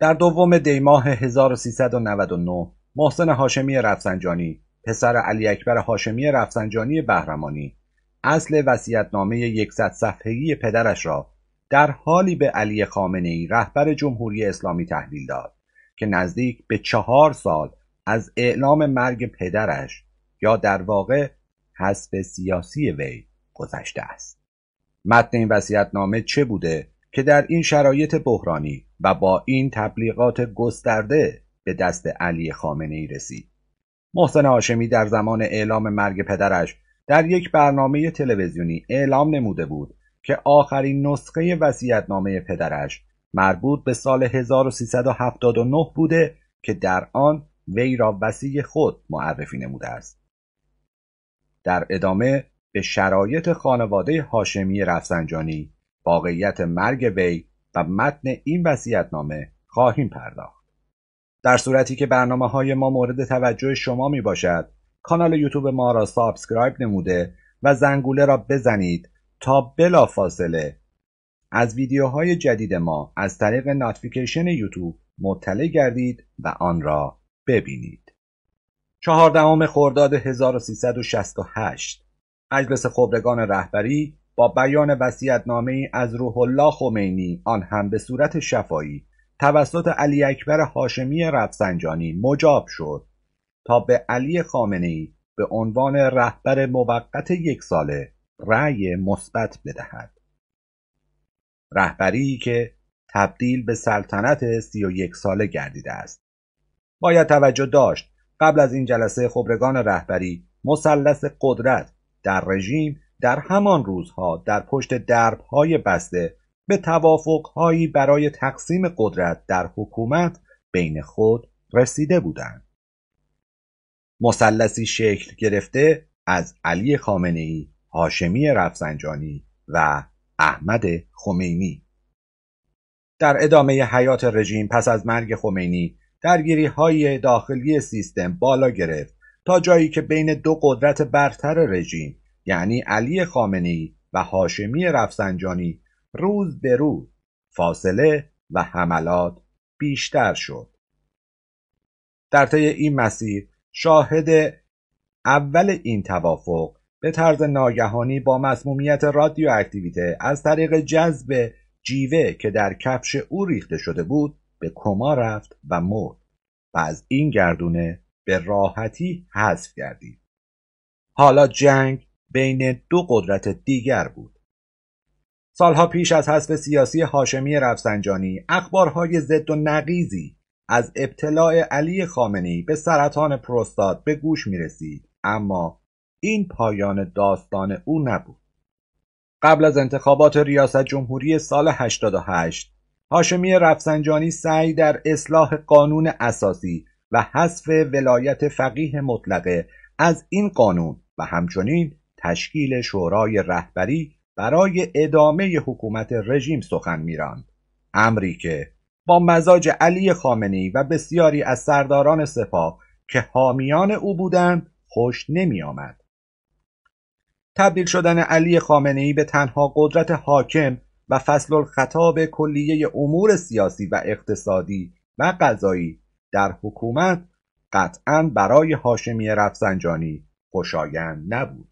در دوم دیماه 1399 محسن هاشمی رفسنجانی پسر علی اکبر هاشمی رفسنجانی بهرمانی اصل وصیتنامه 100 صفحه‌ای پدرش را در حالی به علی ای رهبر جمهوری اسلامی تحویل داد که نزدیک به چهار سال از اعلام مرگ پدرش یا در واقع حسب سیاسی وی گذشته است متن این نامه چه بوده که در این شرایط بحرانی و با این تبلیغات گسترده به دست علی خامنه ای رسید. محسن هاشمی در زمان اعلام مرگ پدرش در یک برنامه تلویزیونی اعلام نموده بود که آخرین نسخه وصیت‌نامه پدرش مربوط به سال 1379 بوده که در آن وی را وسیع خود معرفی نموده است. در ادامه به شرایط خانواده هاشمی رفسنجانی واقعیت مرگ وی و متن این نامه خواهیم پرداخت در صورتی که برنامه های ما مورد توجه شما می باشد کانال یوتیوب ما را سابسکرایب نموده و زنگوله را بزنید تا بلا فاصله از ویدیوهای جدید ما از طریق ناتفیکیشن یوتیوب مطلع گردید و آن را ببینید. چهاردهم خرداد 1368 مجلس خبرگان رهبری با بیان نامه از روح الله خمینی آن هم به صورت شفایی توسط علی اکبر حاشمی رفسنجانی مجاب شد تا به علی خامنه‌ای به عنوان رهبر موقت یک ساله رأی مثبت بدهد رهبری که تبدیل به سلطنت سی و یک ساله گردیده است باید توجه داشت قبل از این جلسه خبرگان رهبری مثلث قدرت در رژیم در همان روزها در پشت دربهای بسته به توافقهایی برای تقسیم قدرت در حکومت بین خود رسیده بودند. مثلثی شکل گرفته از علی خامنه ای، هاشمی رفسنجانی و احمد خمینی در ادامه حیات رژیم پس از مرگ خمینی درگیری های داخلی سیستم بالا گرفت تا جایی که بین دو قدرت برتر رژیم یعنی علی خامنی و هاشمی رفسنجانی روز به روز فاصله و حملات بیشتر شد در طی این مسیر شاهد اول این توافق به طرز ناگهانی با مسمومیت رادیواکتیویته از طریق جذب جیوه که در کفش او ریخته شده بود به کما رفت و مرد و از این گردونه به راحتی حذف گردید حالا جنگ بین دو قدرت دیگر بود سالها پیش از حذف سیاسی هاشمی رفسنجانی اخبارهای ضد و نقیزی از ابتلاع علی خامنی به سرطان پروستات به گوش می رسید اما این پایان داستان او نبود قبل از انتخابات ریاست جمهوری سال 88 هاشمی رفسنجانی سعی در اصلاح قانون اساسی و حذف ولایت فقیه مطلقه از این قانون و همچنین تشکیل شورای رهبری برای ادامه حکومت رژیم سخن میراند امری که با مزاج علی خامنی و بسیاری از سرداران سپاه که حامیان او بودند خوش نمی آمد. تبدیل شدن علی خامنه به تنها قدرت حاکم و فصل الخطاب کلیه امور سیاسی و اقتصادی و قضایی در حکومت قطعا برای حاشمی رفسنجانی خوشایند نبود.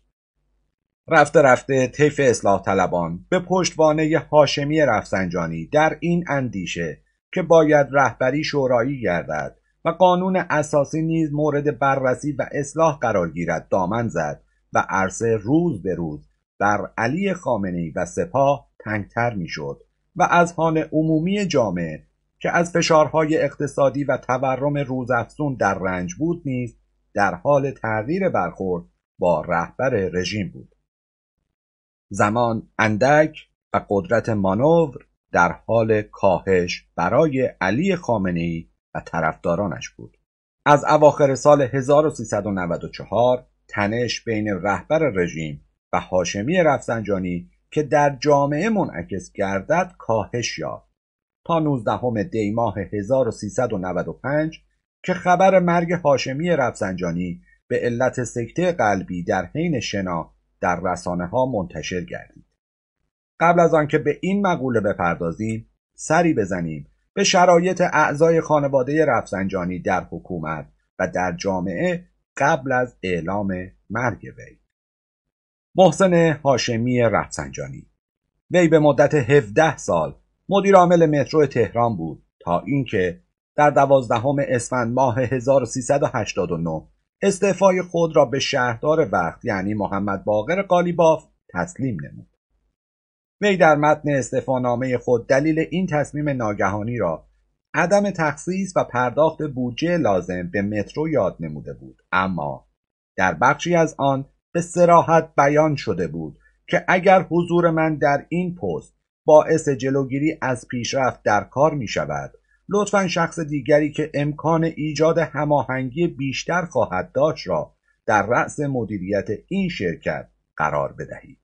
رفته رفته طیف اصلاح طلبان به پشتوانه هاشمی رفسنجانی در این اندیشه که باید رهبری شورایی گردد و قانون اساسی نیز مورد بررسی و اصلاح قرار گیرد دامن زد و عرصه روز به روز بر علی خامنی و سپاه تنگتر میشد و از عمومی جامعه که از فشارهای اقتصادی و تورم روزافزون در رنج بود نیز در حال تغییر برخورد با رهبر رژیم بود زمان اندک و قدرت مانور در حال کاهش برای علی ای و طرفدارانش بود. از اواخر سال 1394 تنش بین رهبر رژیم و حاشمی رفسنجانی که در جامعه منعکس گردد کاهش یافت تا 19 دی ماه 1395 که خبر مرگ حاشمی رفسنجانی به علت سکته قلبی در حین شنا در رسانه ها منتشر گردید قبل از آنکه به این مقوله بپردازیم سری بزنیم به شرایط اعضای خانواده رفسنجانی در حکومت و در جامعه قبل از اعلام مرگ وی محسن هاشمی رفسنجانی وی به مدت 17 سال مدیر عامل مترو تهران بود تا اینکه در دوازدهم اسفند ماه 1389 استعفای خود را به شهردار وقت یعنی محمد باقر قالیباف تسلیم نمود وی در متن استعفانامه خود دلیل این تصمیم ناگهانی را عدم تخصیص و پرداخت بودجه لازم به مترو یاد نموده بود اما در بخشی از آن به سراحت بیان شده بود که اگر حضور من در این پست باعث جلوگیری از پیشرفت در کار می شود لطفا شخص دیگری که امکان ایجاد هماهنگی بیشتر خواهد داشت را در رأس مدیریت این شرکت قرار بدهید.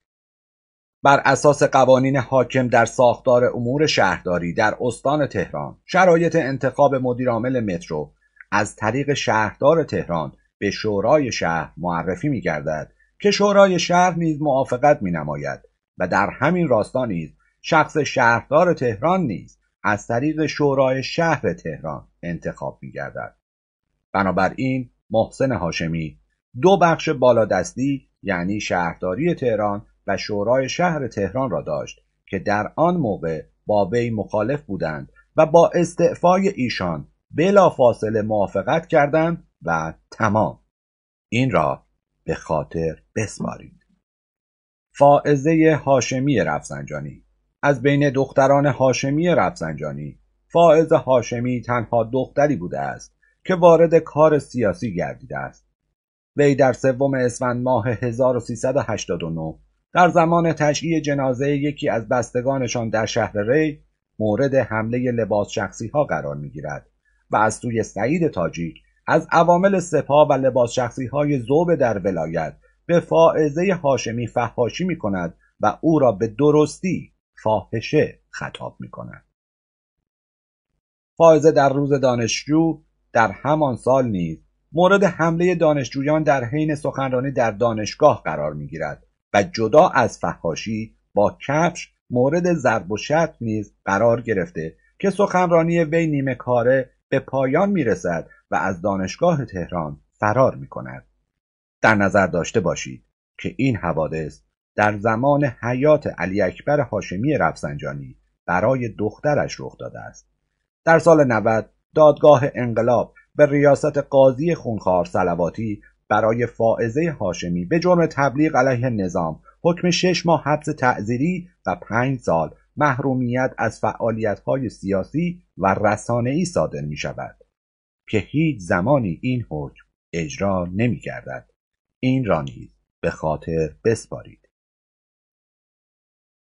بر اساس قوانین حاکم در ساختار امور شهرداری در استان تهران شرایط انتخاب مدیرعامل مترو از طریق شهردار تهران به شورای شهر معرفی می گردد که شورای شهر نیز موافقت می نماید و در همین راستا نیز شخص شهردار تهران نیز از طریق شورای شهر تهران انتخاب می گردد. بنابراین محسن هاشمی دو بخش بالادستی یعنی شهرداری تهران و شورای شهر تهران را داشت که در آن موقع با وی مخالف بودند و با استعفای ایشان بلافاصله موافقت کردند و تمام این را به خاطر بسمارید فائزه هاشمی رفسنجانی از بین دختران هاشمی رفسنجانی فائز هاشمی تنها دختری بوده است که وارد کار سیاسی گردیده است وی در سوم اسفند ماه 1389 در زمان تشییع جنازه یکی از بستگانشان در شهر ری مورد حمله لباس شخصی ها قرار می گیرد و از سوی سعید تاجیک از عوامل سپاه و لباس شخصی های زوب در ولایت به فائزه هاشمی فحاشی می کند و او را به درستی فاحشه خطاب می کند. فائزه در روز دانشجو در همان سال نیز مورد حمله دانشجویان در حین سخنرانی در دانشگاه قرار می گیرد و جدا از فحاشی با کفش مورد ضرب و شتم نیز قرار گرفته که سخنرانی وی نیمه کاره به پایان می رسد و از دانشگاه تهران فرار می کند. در نظر داشته باشید که این حوادث در زمان حیات اکبر حاشمی رفسنجانی برای دخترش رخ داده است در سال 90 دادگاه انقلاب به ریاست قاضی خونخوار سلواتی برای فائزه هاشمی به جرم تبلیغ علیه نظام حکم شش ماه حبس تعذیری و پنج سال محرومیت از های سیاسی و ای صادر می شود که هیچ زمانی این حکم اجرا نمی این را نیز به خاطر بسپارید.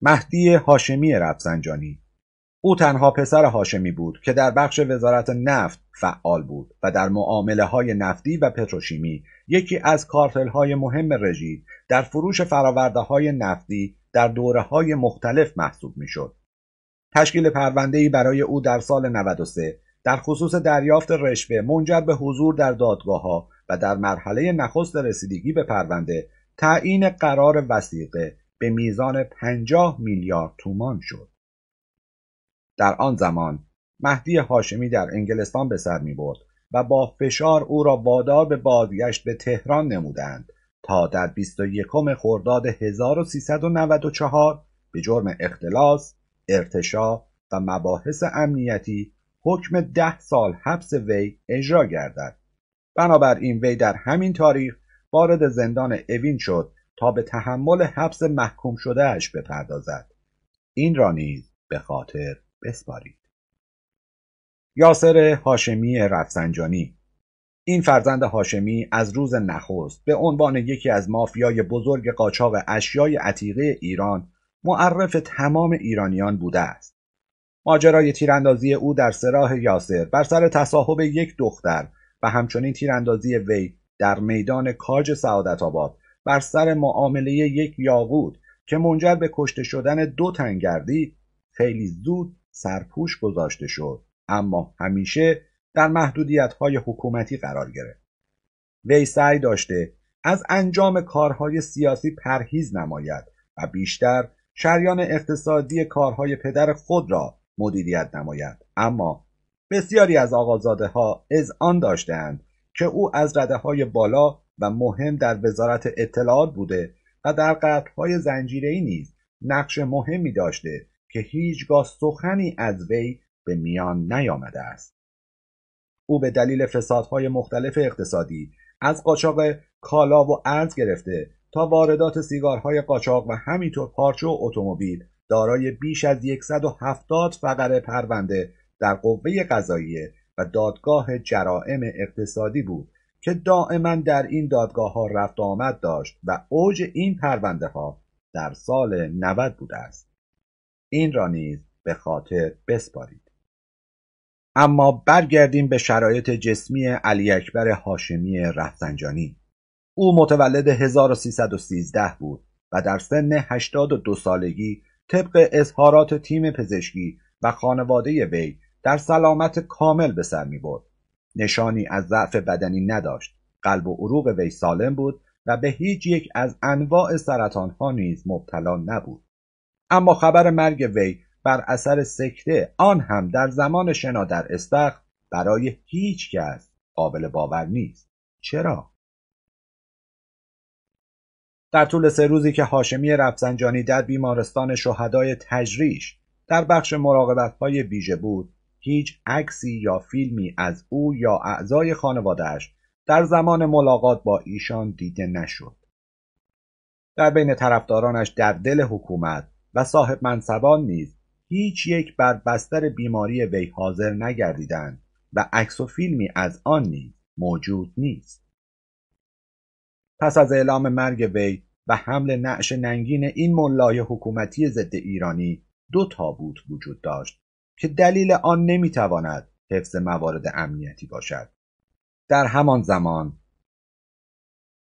مهدی هاشمی رفسنجانی او تنها پسر هاشمی بود که در بخش وزارت نفت فعال بود و در معامله های نفتی و پتروشیمی یکی از کارتل های مهم رژید در فروش فراورده های نفتی در دوره های مختلف محسوب شد. تشکیل پرونده برای او در سال 93 در خصوص دریافت رشوه منجر به حضور در دادگاه ها و در مرحله نخست رسیدگی به پرونده تعیین قرار وسیقه به میزان 50 میلیارد تومان شد در آن زمان مهدی هاشمی در انگلستان به سر می و با فشار او را وادار به بازگشت به تهران نمودند تا در 21 خرداد 1394 به جرم اختلاس، ارتشا و مباحث امنیتی حکم ده سال حبس وی اجرا گردد. بنابراین وی در همین تاریخ وارد زندان اوین شد تا به تحمل حبس محکوم اش بپردازد این را نیز به خاطر بسپارید یاسر هاشمی رفسنجانی این فرزند هاشمی از روز نخست به عنوان یکی از مافیای بزرگ قاچاق اشیای عتیقه ایران معرف تمام ایرانیان بوده است ماجرای تیراندازی او در سراح یاسر بر سر تصاحب یک دختر و همچنین تیراندازی وی در میدان کاج سعادت آباد بر سر معامله یک یاقوت که منجر به کشته شدن دو تن خیلی زود سرپوش گذاشته شد اما همیشه در محدودیت های حکومتی قرار گرفت وی سعی داشته از انجام کارهای سیاسی پرهیز نماید و بیشتر شریان اقتصادی کارهای پدر خود را مدیریت نماید اما بسیاری از آقازاده ها از آن داشتند که او از رده های بالا و مهم در وزارت اطلاعات بوده و در قتلهای زنجیری نیز نقش مهمی داشته که هیچگاه سخنی از وی به میان نیامده است او به دلیل فسادهای مختلف اقتصادی از قاچاق کالا و ارز گرفته تا واردات سیگارهای قاچاق و همینطور پارچه و اتومبیل دارای بیش از 170 فقره پرونده در قوه قضاییه و دادگاه جرائم اقتصادی بود که دائما در این دادگاه ها رفت آمد داشت و اوج این پرونده ها در سال 90 بوده است این را نیز به خاطر بسپارید اما برگردیم به شرایط جسمی علی اکبر هاشمی رفسنجانی او متولد 1313 بود و در سن 82 سالگی طبق اظهارات تیم پزشکی و خانواده وی در سلامت کامل به سر می برد نشانی از ضعف بدنی نداشت قلب و عروق وی سالم بود و به هیچ یک از انواع سرطان ها نیز مبتلا نبود اما خبر مرگ وی بر اثر سکته آن هم در زمان شنا در استخر برای هیچ کس قابل باور نیست چرا در طول سه روزی که هاشمی رفسنجانی در بیمارستان شهدای تجریش در بخش مراقبت های ویژه بود هیچ عکسی یا فیلمی از او یا اعضای خانوادهاش در زمان ملاقات با ایشان دیده نشد. در بین طرفدارانش در دل حکومت و صاحب منصبان نیز هیچ یک بر بستر بیماری وی حاضر نگردیدند و عکس و فیلمی از آن نیز موجود نیست. پس از اعلام مرگ وی و حمل نعش ننگین این ملای حکومتی ضد ایرانی دو تابوت وجود داشت که دلیل آن نمیتواند حفظ موارد امنیتی باشد در همان زمان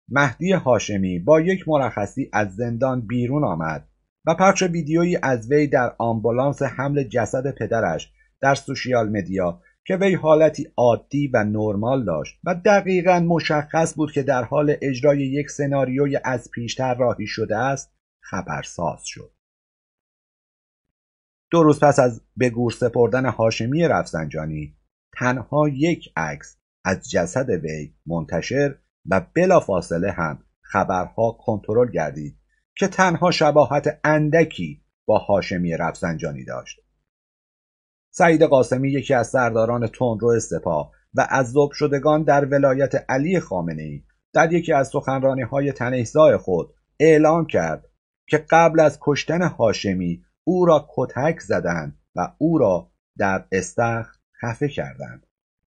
مهدی هاشمی با یک مرخصی از زندان بیرون آمد و پخش ویدیویی از وی در آمبولانس حمل جسد پدرش در سوشیال مدیا که وی حالتی عادی و نرمال داشت و دقیقا مشخص بود که در حال اجرای یک سناریوی از پیشتر راهی شده است خبرساز شد دو روز پس از به گور سپردن هاشمی رفسنجانی تنها یک عکس از جسد وی منتشر و بلا فاصله هم خبرها کنترل گردید که تنها شباهت اندکی با هاشمی رفسنجانی داشت سعید قاسمی یکی از سرداران تندرو سپاه و از ذوب شدگان در ولایت علی خامنه ای در یکی از سخنرانی های خود اعلام کرد که قبل از کشتن هاشمی او را کتک زدند و او را در استخ خفه کردند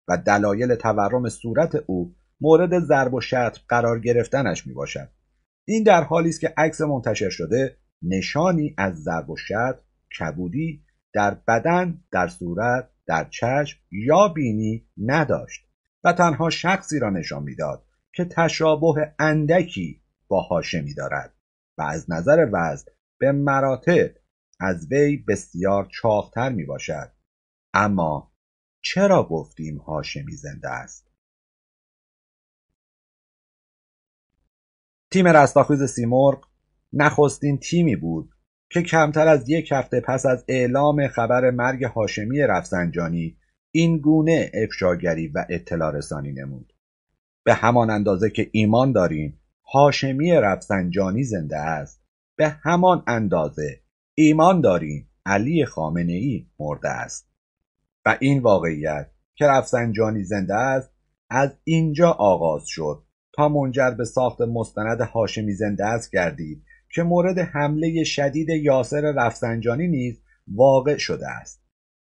و دلایل تورم صورت او مورد ضرب و شتم قرار گرفتنش می باشد. این در حالی است که عکس منتشر شده نشانی از ضرب و شتم کبودی در بدن در صورت در چشم یا بینی نداشت و تنها شخصی را نشان میداد که تشابه اندکی با هاشمی دارد و از نظر وزن به مراتب از وی بسیار چاقتر می باشد اما چرا گفتیم هاشمی زنده است تیم رستاخیز سیمرغ نخستین تیمی بود که کمتر از یک هفته پس از اعلام خبر مرگ هاشمی رفسنجانی این گونه افشاگری و اطلاع رسانی نمود به همان اندازه که ایمان داریم هاشمی رفسنجانی زنده است به همان اندازه ایمان داریم علی ای مرده است و این واقعیت که رفسنجانی زنده است از اینجا آغاز شد تا منجر به ساخت مستند هاشمی زنده است گردید که مورد حمله شدید یاسر رفسنجانی نیز واقع شده است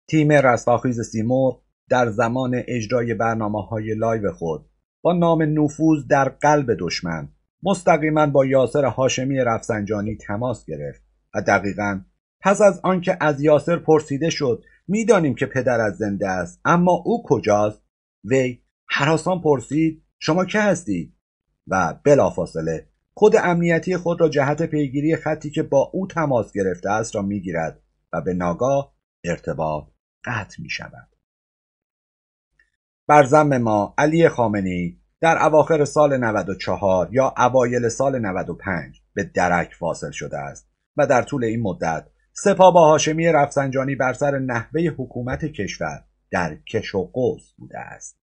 تیم رستاخیز سیمرغ در زمان اجرای برنامه های لایو خود با نام نفوذ در قلب دشمن مستقیما با یاسر هاشمی رفسنجانی تماس گرفت و دقیقا پس از آنکه از یاسر پرسیده شد میدانیم که پدر از زنده است اما او کجاست وی حراسان پرسید شما که هستید و بلافاصله خود امنیتی خود را جهت پیگیری خطی که با او تماس گرفته است را میگیرد و به ناگاه ارتباط قطع می شود. بر ما علی خامنی در اواخر سال 94 یا اوایل سال 95 به درک فاصل شده است و در طول این مدت سپاه با هاشمی رفسنجانی بر سر نحوه حکومت کشور در کش و قوس بوده است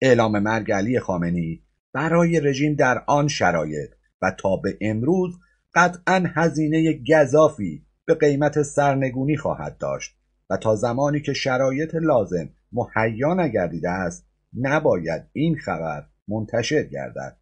اعلام مرگ علی خامنی برای رژیم در آن شرایط و تا به امروز قطعا هزینه گذافی به قیمت سرنگونی خواهد داشت و تا زمانی که شرایط لازم مهیا نگردیده است نباید این خبر منتشر گردد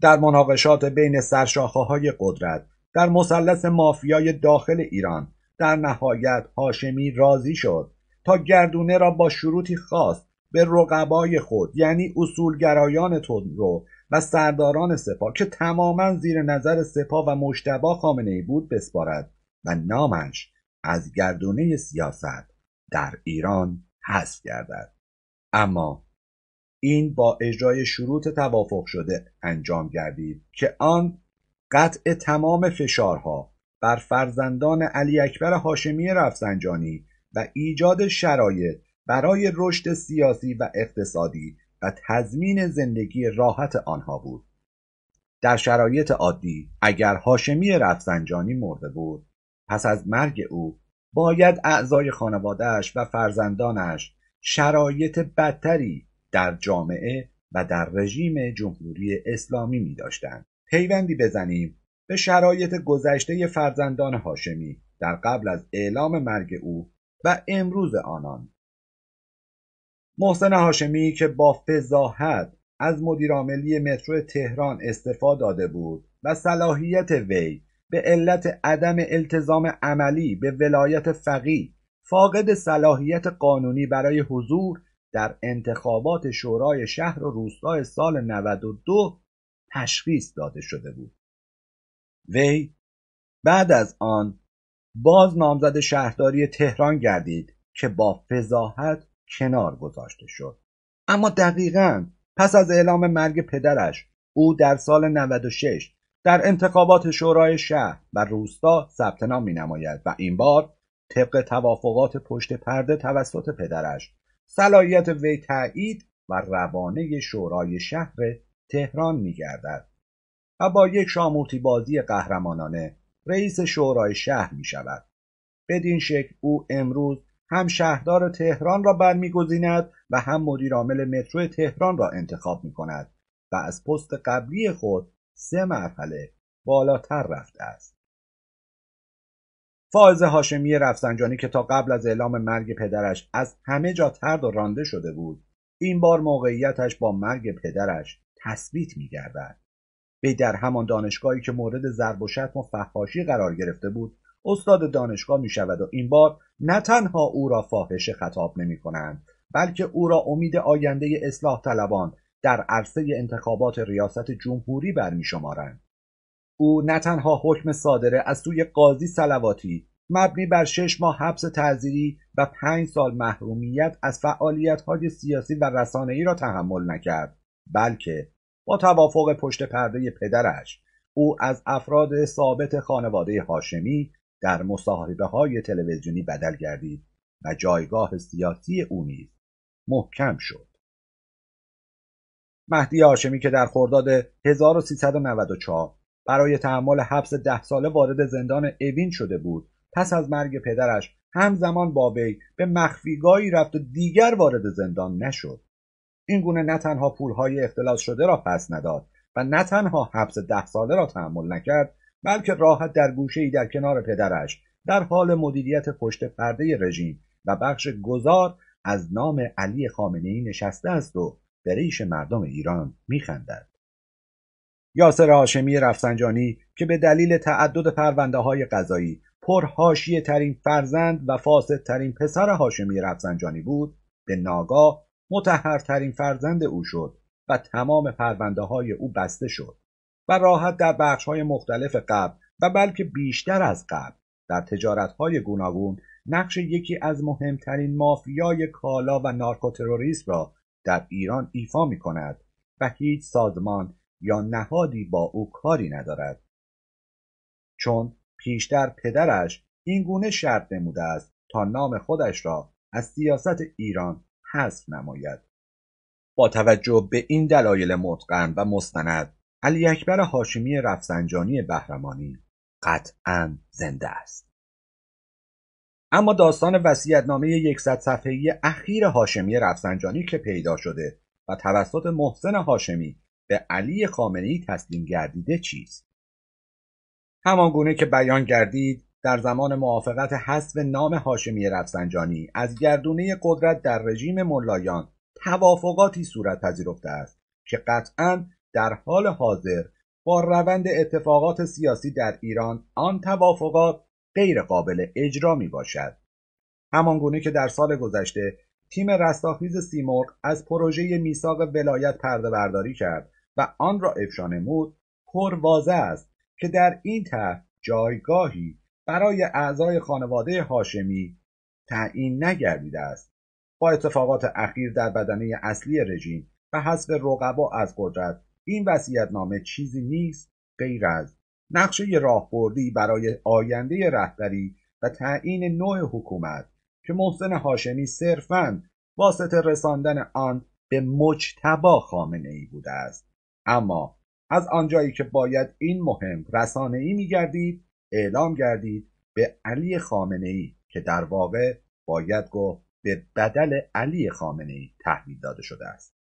در مناقشات بین سرشاخه های قدرت در مثلث مافیای داخل ایران در نهایت هاشمی راضی شد تا گردونه را با شروطی خاص به رقبای خود یعنی اصولگرایان تندرو و سرداران سپاه که تماما زیر نظر سپاه و مشتبا خامنه ای بود بسپارد و نامش از گردونه سیاست در ایران حذف گردد اما این با اجرای شروط توافق شده انجام گردید که آن قطع تمام فشارها بر فرزندان اکبر هاشمی رفسنجانی و ایجاد شرایط برای رشد سیاسی و اقتصادی و تضمین زندگی راحت آنها بود در شرایط عادی اگر هاشمی رفسنجانی مرده بود پس از مرگ او باید اعضای خانوادهش و فرزندانش شرایط بدتری در جامعه و در رژیم جمهوری اسلامی می داشتند. پیوندی بزنیم به شرایط گذشته فرزندان هاشمی در قبل از اعلام مرگ او و امروز آنان محسن هاشمی که با فضاحت از مدیرعاملی مترو تهران استفا داده بود و صلاحیت وی به علت عدم التزام عملی به ولایت فقی فاقد صلاحیت قانونی برای حضور در انتخابات شورای شهر و روستای سال 92 تشخیص داده شده بود وی بعد از آن باز نامزد شهرداری تهران گردید که با فضاحت کنار گذاشته شد اما دقیقا پس از اعلام مرگ پدرش او در سال 96 در انتخابات شورای شهر و روستا ثبت نام می نماید و این بار طبق توافقات پشت پرده توسط پدرش صلاحیت وی تایید و روانه شورای شهر تهران میگردد و با یک شامورتی بازی قهرمانانه رئیس شورای شهر شود. بدین شکل او امروز هم شهردار تهران را برمیگزیند و هم مدیرعامل مترو تهران را انتخاب می کند و از پست قبلی خود سه مرحله بالاتر رفته است. فائز هاشمی رفسنجانی که تا قبل از اعلام مرگ پدرش از همه جا ترد و رانده شده بود این بار موقعیتش با مرگ پدرش تثبیت می در همان دانشگاهی که مورد ضرب و شتم و فحاشی قرار گرفته بود استاد دانشگاه می شود و این بار نه تنها او را فاحشه خطاب نمی کنند بلکه او را امید آینده اصلاح طلبان در عرصه انتخابات ریاست جمهوری برمی شمارند. او نه تنها حکم صادره از سوی قاضی سلواتی مبنی بر شش ماه حبس تعذیری و پنج سال محرومیت از فعالیت های سیاسی و رسانه ای را تحمل نکرد بلکه با توافق پشت پرده پدرش او از افراد ثابت خانواده هاشمی در مصاحبه های تلویزیونی بدل گردید و جایگاه سیاسی او نیز محکم شد مهدی هاشمی که در خرداد 1394 برای تحمل حبس ده ساله وارد زندان اوین شده بود پس از مرگ پدرش همزمان با وی به مخفیگاهی رفت و دیگر وارد زندان نشد این گونه نه تنها پولهای اختلاس شده را پس نداد و نه تنها حبس ده ساله را تحمل نکرد بلکه راحت در گوشه ای در کنار پدرش در حال مدیریت پشت پرده رژیم و بخش گذار از نام علی خامنه ای نشسته است و به مردم ایران میخندد یاسر هاشمی رفسنجانی که به دلیل تعدد پرونده های قضایی پرهاشیه ترین فرزند و فاسد ترین پسر هاشمی رفسنجانی بود به ناگاه متحرترین فرزند او شد و تمام پرونده های او بسته شد و راحت در بخش های مختلف قبل و بلکه بیشتر از قبل در تجارت های گوناگون نقش یکی از مهمترین مافیای کالا و نارکوتروریسم را در ایران ایفا می کند و هیچ سازمان یا نهادی با او کاری ندارد چون پیشتر پدرش این گونه شرط نموده است تا نام خودش را از سیاست ایران حذف نماید با توجه به این دلایل متقن و مستند علی اکبر هاشمی رفسنجانی بهرمانی قطعا زنده است اما داستان وصیتنامه 100 صفحه‌ای اخیر هاشمی رفسنجانی که پیدا شده و توسط محسن هاشمی به علی خامنه‌ای تسلیم گردیده چیست؟ همان گونه که بیان گردید در زمان موافقت حذف نام هاشمی رفسنجانی از گردونه قدرت در رژیم ملایان توافقاتی صورت پذیرفته است که قطعا در حال حاضر با روند اتفاقات سیاسی در ایران آن توافقات غیر قابل اجرا می باشد. همانگونه که در سال گذشته تیم رستاخیز سیمرغ از پروژه میثاق ولایت پرده برداری کرد و آن را افشا نمود پروازه است که در این طرح جایگاهی برای اعضای خانواده هاشمی تعیین نگردیده است با اتفاقات اخیر در بدنه اصلی رژیم و حذف رقبا از قدرت این نامه چیزی نیست غیر از نقشه راهبردی برای آینده رهبری و تعیین نوع حکومت که محسن هاشمی صرفاً واسطه رساندن آن به مجتبا خامنه ای بوده است اما از آنجایی که باید این مهم رسانه ای می گردید اعلام گردید به علی خامنه ای که در واقع باید گفت به بدل علی خامنه ای تحویل داده شده است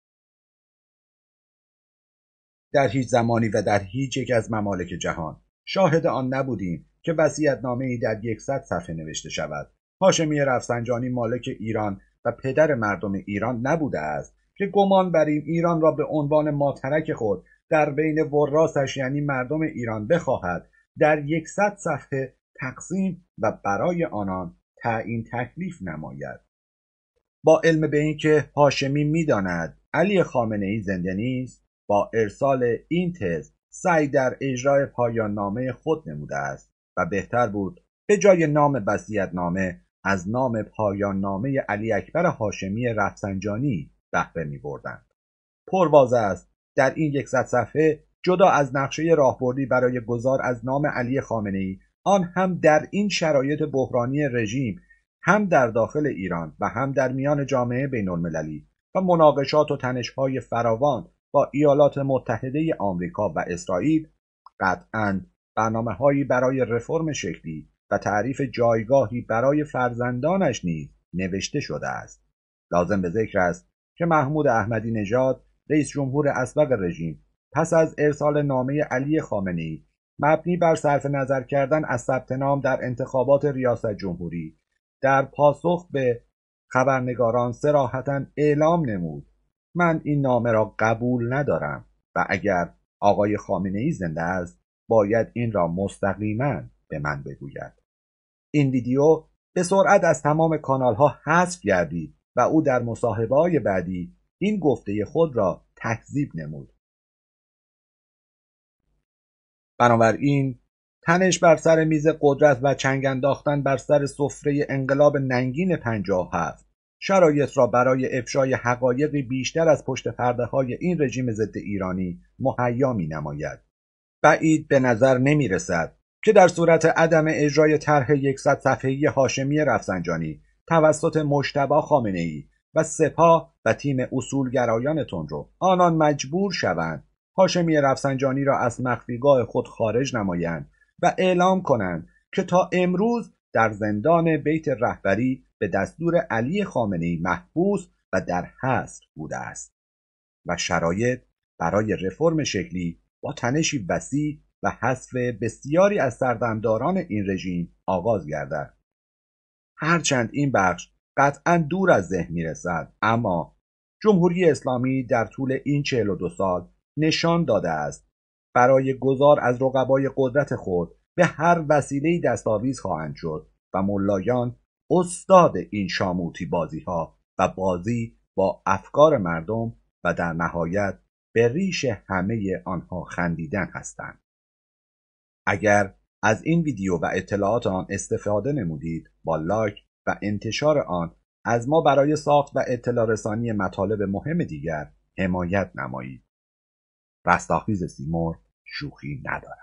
در هیچ زمانی و در هیچ یک از ممالک جهان شاهد آن نبودیم که نامه ای در یک صد صفحه نوشته شود هاشمی رفسنجانی مالک ایران و پدر مردم ایران نبوده است که گمان بریم ایران را به عنوان ماترک خود در بین وراسش یعنی مردم ایران بخواهد در یکصد صفحه تقسیم و برای آنان تعیین تکلیف نماید با علم به اینکه هاشمی میداند علی خامنه ای زنده نیست با ارسال این تز سعی در اجرای پایان نامه خود نموده است و بهتر بود به جای نام وصیت نامه از نام پایان نامه علی اکبر هاشمی رفسنجانی بهره می بردند. پرواز است در این یکصد صفحه جدا از نقشه راهبردی برای گذار از نام علی ای آن هم در این شرایط بحرانی رژیم هم در داخل ایران و هم در میان جامعه بین المللی و مناقشات و تنشهای فراوان با ایالات متحده آمریکا و اسرائیل قطعا برنامه هایی برای رفرم شکلی و تعریف جایگاهی برای فرزندانش نیز نوشته شده است لازم به ذکر است که محمود احمدی نژاد رئیس جمهور اسبق رژیم پس از ارسال نامه علی خامنه‌ای مبنی بر صرف نظر کردن از ثبت نام در انتخابات ریاست جمهوری در پاسخ به خبرنگاران سراحتا اعلام نمود من این نامه را قبول ندارم و اگر آقای خامنه ای زنده است باید این را مستقیما به من بگوید این ویدیو به سرعت از تمام کانال ها حذف گردید و او در مصاحبه بعدی این گفته خود را تکذیب نمود بنابراین تنش بر سر میز قدرت و چنگ انداختن بر سر سفره انقلاب ننگین پنجاه هفت شرایط را برای افشای حقایقی بیشتر از پشت پرده های این رژیم ضد ایرانی مهیا می نماید. بعید به نظر نمی رسد که در صورت عدم اجرای طرح یکصد صفحه‌ای هاشمی رفسنجانی توسط مشتبا خامنه ای و سپاه و تیم اصولگرایان رو آنان مجبور شوند هاشمی رفسنجانی را از مخفیگاه خود خارج نمایند و اعلام کنند که تا امروز در زندان بیت رهبری به دستور علی خامنه‌ای محبوس و در حصر بوده است و شرایط برای رفرم شکلی با تنشی وسیع و حذف بسیاری از سردمداران این رژیم آغاز گردد هرچند این بخش قطعا دور از ذهن رسد، اما جمهوری اسلامی در طول این 42 سال نشان داده است برای گذار از رقبای قدرت خود به هر وسیله‌ای دستاویز خواهند شد و ملایان استاد این شاموتی بازی ها و بازی با افکار مردم و در نهایت به ریش همه آنها خندیدن هستند. اگر از این ویدیو و اطلاعات آن استفاده نمودید با لایک و انتشار آن از ما برای ساخت و اطلاع رسانی مطالب مهم دیگر حمایت نمایید. رستاخیز سیمرغ شوخی ندارد.